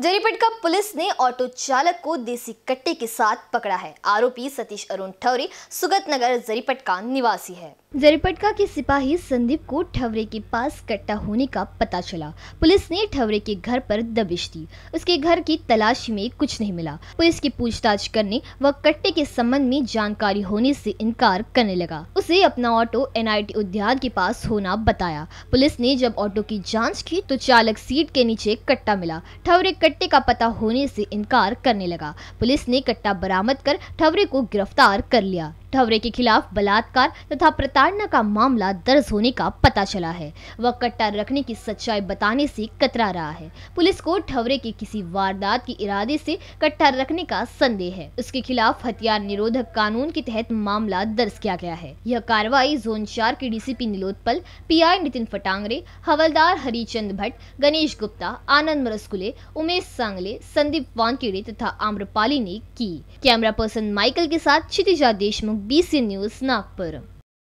जरीपट का पुलिस ने ऑटो चालक को देसी कट्टे के साथ पकड़ा है आरोपी सतीश अरुण ठौरी सुगत नगर जरीपट का निवासी है जरीपटका के सिपाही संदीप को ठवरे के पास कट्टा होने का पता चला पुलिस ने ठवरे के घर पर दबिश दी उसके घर की तलाशी में कुछ नहीं मिला पुलिस की पूछताछ करने व कट्टे के संबंध में जानकारी होने से इनकार करने लगा उसे अपना ऑटो एनआईटी उद्यान के पास होना बताया पुलिस ने जब ऑटो की जाँच की तो चालक सीट के नीचे कट्टा मिला ठवरे कट्टे का पता होने से इनकार करने लगा पुलिस ने कट्टा बरामद कर ठवरे को गिरफ्तार कर लिया ठवरे के खिलाफ बलात्कार तथा प्रताड़ना का मामला दर्ज होने का पता चला है वह कट्टा रखने की सच्चाई बताने से कतरा रहा है पुलिस को ठवरे के किसी वारदात के इरादे से कट्टा रखने का संदेह है उसके खिलाफ हथियार निरोधक कानून के तहत मामला दर्ज किया गया है यह कार्रवाई जोन चार के डीसीपी नीलोत्पल आई नितिन फटांगरे हवलदार हरिचंद भट्ट गणेश गुप्ता आनंद मरसकुले उमेश सांगले संदीप वानकेड़े तथा आम्रपाली ने की कैमरा पर्सन माइकल के साथ Kshitija Deshmukh B C news Nagpur